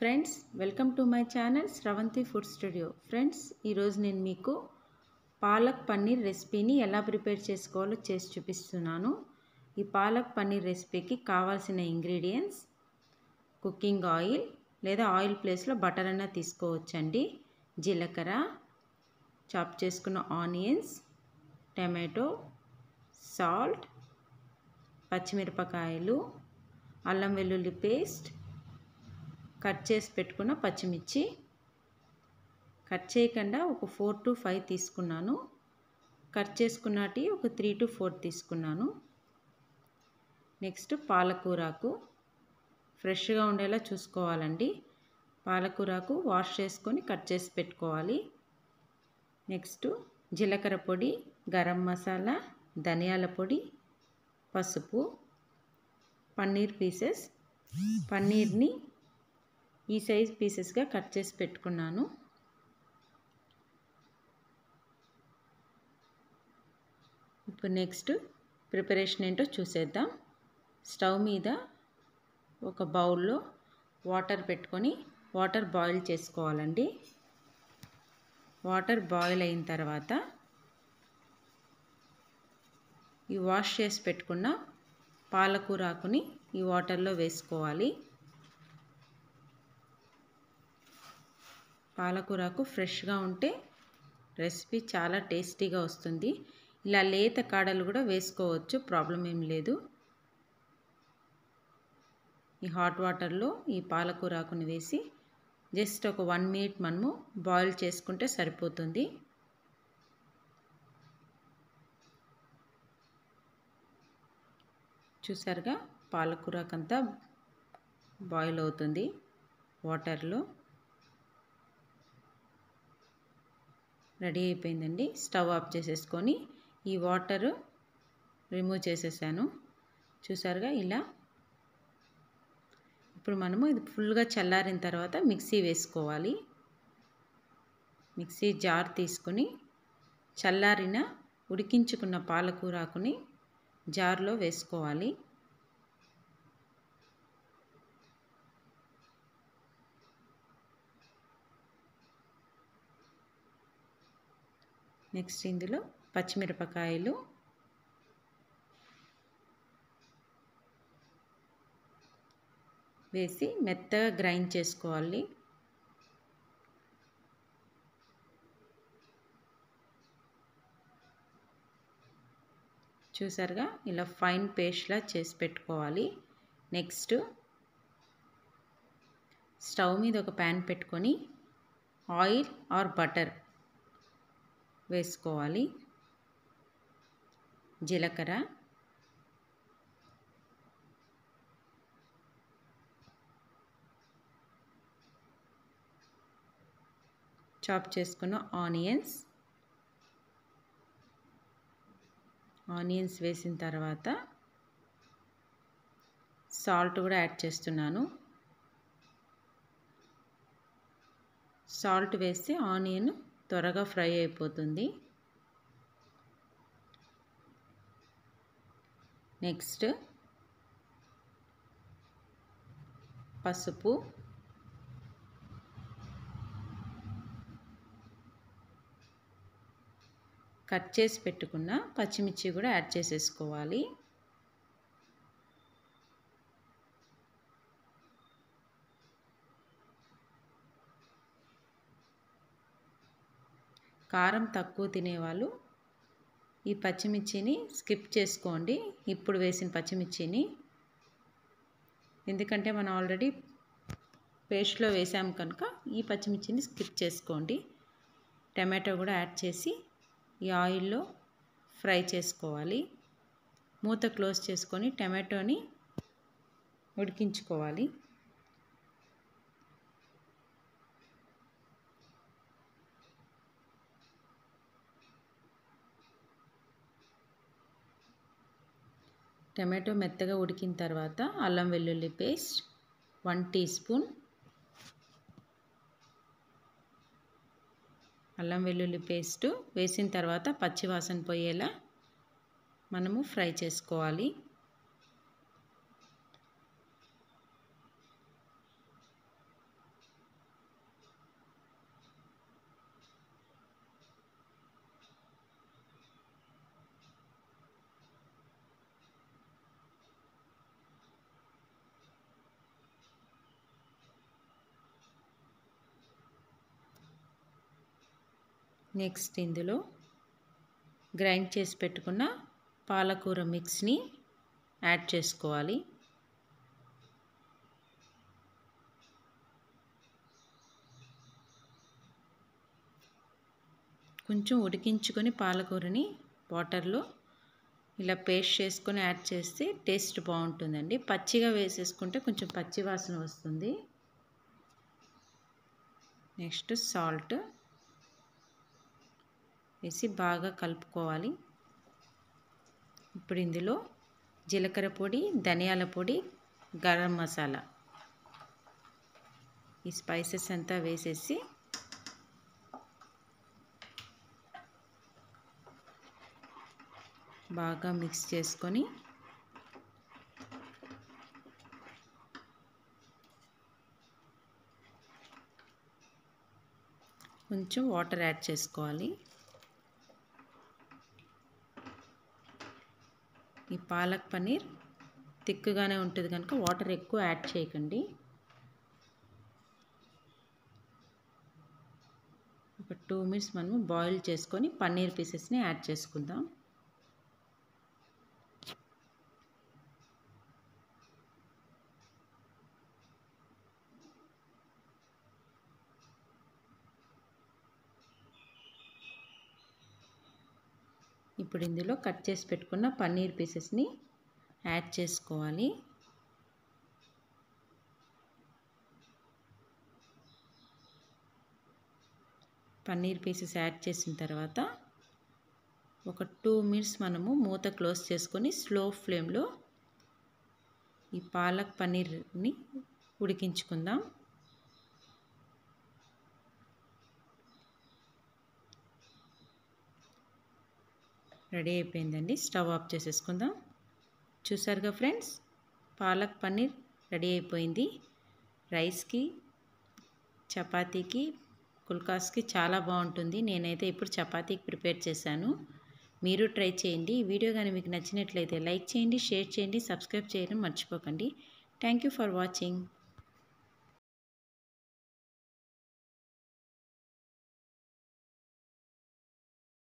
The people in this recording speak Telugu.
friends welcome to my channel Sravanthi food studio friends ఈరోజు నేను మీకు పాలక్ పన్నీర్ రెసిపీని ఎలా ప్రిపేర్ చేసుకోవాలో చేసి చూపిస్తున్నాను ఈ పాలక్ పన్నీర్ రెసిపీకి కావాల్సిన ఇంగ్రీడియంట్స్ కుకింగ్ ఆయిల్ లేదా ఆయిల్ ప్లేస్లో బటర్ అన్న తీసుకోవచ్చండి జీలకర్ర చాప్ చేసుకున్న ఆనియన్స్ టమాటో సాల్ట్ పచ్చిమిరపకాయలు అల్లం వెల్లుల్లి పేస్ట్ కట్ చేసి పెట్టుకున్న పచ్చిమిర్చి కట్ చేయకుండా ఒక ఫోర్ టు ఫైవ్ తీసుకున్నాను కట్ చేసుకున్నటి ఒక త్రీ టు ఫోర్ తీసుకున్నాను నెక్స్ట్ పాలకూరకు ఫ్రెష్గా ఉండేలా చూసుకోవాలండి పాలకూరకు వాష్ చేసుకొని కట్ చేసి పెట్టుకోవాలి నెక్స్ట్ జీలకర్ర పొడి గరం మసాలా ధనియాల పొడి పసుపు పన్నీర్ పీసెస్ పన్నీర్ని ఈ సైజ్ పీసెస్గా కట్ చేసి పెట్టుకున్నాను ఇప్పుడు నెక్స్ట్ ప్రిపరేషన్ ఏంటో చూసేద్దాం స్టవ్ మీద ఒక బౌల్లో వాటర్ పెట్టుకొని వాటర్ బాయిల్ చేసుకోవాలండి వాటర్ బాయిల్ అయిన తర్వాత ఈ వాష్ చేసి పెట్టుకున్న పాలకూర ఆకుని ఈ వాటర్లో వేసుకోవాలి పాలకూరకు ఫ్రెష్గా ఉంటే రెసిపీ చాలా టేస్టీగా వస్తుంది ఇలా లేత కాడలు కూడా వేసుకోవచ్చు ప్రాబ్లం ఏం లేదు ఈ హాట్ వాటర్లో ఈ పాలకూరాకుని వేసి జస్ట్ ఒక వన్ మినిట్ మనము బాయిల్ చేసుకుంటే సరిపోతుంది చూసారుగా పాలకూరకంతా బాయిల్ అవుతుంది వాటర్లో రెడీ అయిపోయిందండి స్టవ్ ఆఫ్ చేసేసుకొని ఈ వాటర్ రిమూవ్ చేసేసాను చూసారుగా ఇలా ఇప్పుడు మనము ఇది ఫుల్గా చల్లారిన తర్వాత మిక్సీ వేసుకోవాలి మిక్సీ జార్ తీసుకుని చల్లారిన ఉడికించుకున్న పాలకూరాకుని జార్లో వేసుకోవాలి నెక్స్ట్ ఇందులో పచ్చిమిరపకాయలు వేసి మెత్తగా గ్రైండ్ చేసుకోవాలి చూసారుగా ఇలా ఫైన్ పేస్ట్లా చేసి పెట్టుకోవాలి నెక్స్ట్ స్టవ్ మీద ఒక ప్యాన్ పెట్టుకొని ఆయిల్ ఆర్ బటర్ వేసుకోవాలి జీలకర్ర చాప్ చేసుకున్న ఆనియన్స్ ఆనియన్స్ వేసిన తర్వాత సాల్ట్ కూడా యాడ్ చేస్తున్నాను సాల్ట్ వేస్తే ఆనియన్ త్వరగా ఫ్రై అయిపోతుంది నెక్స్ట్ పసుపు కట్ చేసి పెట్టుకున్న పచ్చిమిర్చి కూడా యాడ్ చేసేసుకోవాలి కారం తక్కువ తినేవాళ్ళు ఈ పచ్చిమిర్చిని స్కిప్ చేసుకోండి ఇప్పుడు వేసిన పచ్చిమిర్చిని ఎందుకంటే మనం ఆల్రెడీ పేస్ట్లో వేసాము కనుక ఈ పచ్చిమిర్చిని స్కిప్ చేసుకోండి టమాటో కూడా యాడ్ చేసి ఈ ఆయిల్లో ఫ్రై చేసుకోవాలి మూత క్లోజ్ చేసుకొని టమాటోని ఉడికించుకోవాలి టమాటో మెత్తగా ఉడికిన తర్వాత అల్లం వెల్లుల్లి పేస్ట్ వన్ టీ స్పూన్ అల్లం వెల్లుల్లి పేస్టు వేసిన తర్వాత పచ్చివాసన పోయేలా మనము ఫ్రై చేసుకోవాలి నెక్స్ట్ ఇందులో గ్రైండ్ చేసి పెట్టుకున్న పాలకూర మిక్స్ని యాడ్ చేసుకోవాలి కొంచెం ఉడికించుకొని పాలకూరని వాటర్లో ఇలా పేస్ట్ చేసుకొని యాడ్ చేస్తే టేస్ట్ బాగుంటుందండి పచ్చిగా వేసేసుకుంటే కొంచెం పచ్చి వాసన వస్తుంది నెక్స్ట్ సాల్ట్ వేసి బాగా కలుపుకోవాలి ఇప్పుడు ఇందులో జీలకర్ర పొడి ధనియాల పొడి గరం మసాలా ఈ స్పైసెస్ అంతా వేసేసి బాగా మిక్స్ చేసుకొని కొంచెం వాటర్ యాడ్ చేసుకోవాలి ఈ పాలక్ పన్నీర్ తిక్కుగానే ఉంటుంది కనుక వాటర్ ఎక్కువ యాడ్ చేయకండి ఒక టూ మినిట్స్ మనము బాయిల్ చేసుకొని పన్నీర్ పీసెస్ని యాడ్ చేసుకుందాం ఇప్పుడు ఇందులో కట్ చేసి పెట్టుకున్న పన్నీర్ పీసెస్ని యాడ్ చేసుకోవాలి పన్నీర్ పీసెస్ యాడ్ చేసిన తర్వాత ఒక టూ మినిట్స్ మనము మూత క్లోజ్ చేసుకొని స్లో ఫ్లేమ్లో ఈ పాలక్ పన్నీర్ని ఉడికించుకుందాం రెడీ అయిపోయిందండి స్టవ్ ఆఫ్ చేసేసుకుందాం చూసారుగా ఫ్రెండ్స్ పాలక్ పన్నీర్ రెడీ అయిపోయింది రైస్కి చపాతీకి కుల్కాస్కి చాలా బాగుంటుంది నేనైతే ఇప్పుడు చపాతీకి ప్రిపేర్ చేశాను మీరు ట్రై చేయండి ఈ వీడియో కానీ మీకు నచ్చినట్లయితే లైక్ చేయండి షేర్ చేయండి సబ్స్క్రైబ్ చేయడం మర్చిపోకండి థ్యాంక్ ఫర్ వాచింగ్